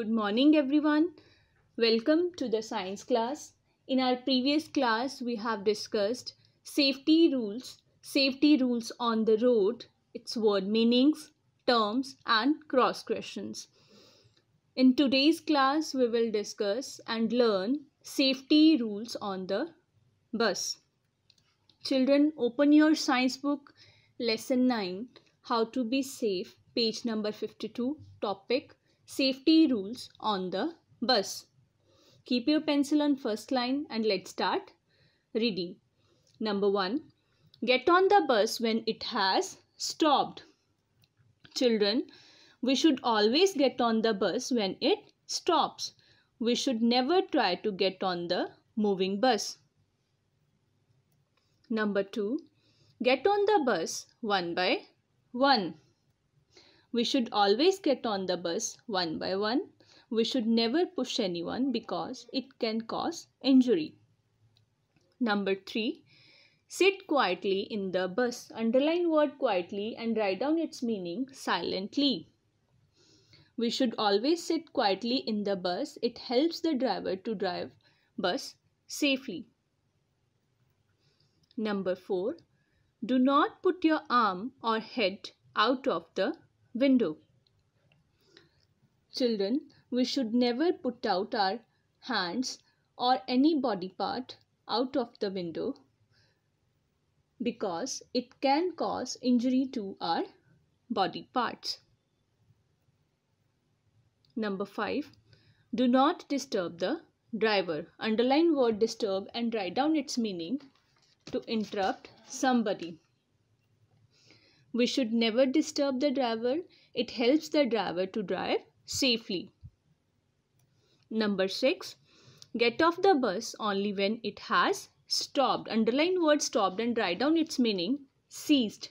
Good morning everyone. Welcome to the science class. In our previous class we have discussed safety rules, safety rules on the road, its word meanings, terms and cross questions. In today's class we will discuss and learn safety rules on the bus. Children open your science book lesson 9 how to be safe page number 52 topic safety rules on the bus. Keep your pencil on first line and let's start reading. Number 1. Get on the bus when it has stopped. Children, we should always get on the bus when it stops. We should never try to get on the moving bus. Number 2. Get on the bus one by one. We should always get on the bus one by one. We should never push anyone because it can cause injury. Number three, sit quietly in the bus. Underline word quietly and write down its meaning silently. We should always sit quietly in the bus. It helps the driver to drive bus safely. Number 4. Do not put your arm or head out of the window. Children, we should never put out our hands or any body part out of the window because it can cause injury to our body parts. Number 5. Do not disturb the driver. Underline word disturb and write down its meaning to interrupt somebody. We should never disturb the driver. It helps the driver to drive safely. Number 6. Get off the bus only when it has stopped. Underline word stopped and write down its meaning ceased.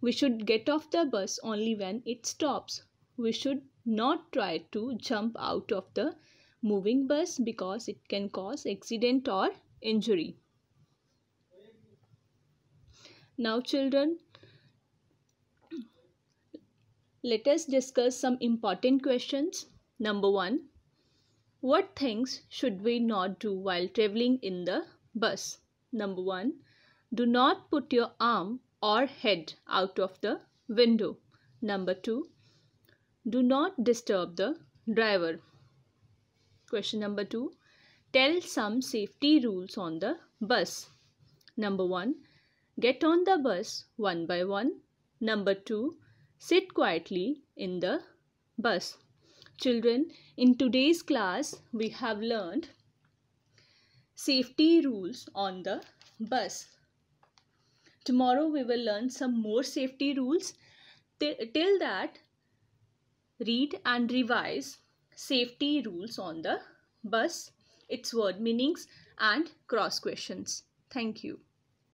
We should get off the bus only when it stops. We should not try to jump out of the moving bus because it can cause accident or injury. Now children, let us discuss some important questions. Number one, what things should we not do while traveling in the bus? Number one, do not put your arm or head out of the window. Number two, do not disturb the driver. Question number two, tell some safety rules on the bus. Number one, Get on the bus one by one. Number two, sit quietly in the bus. Children, in today's class, we have learned safety rules on the bus. Tomorrow, we will learn some more safety rules. Till that, read and revise safety rules on the bus, its word meanings, and cross questions. Thank you.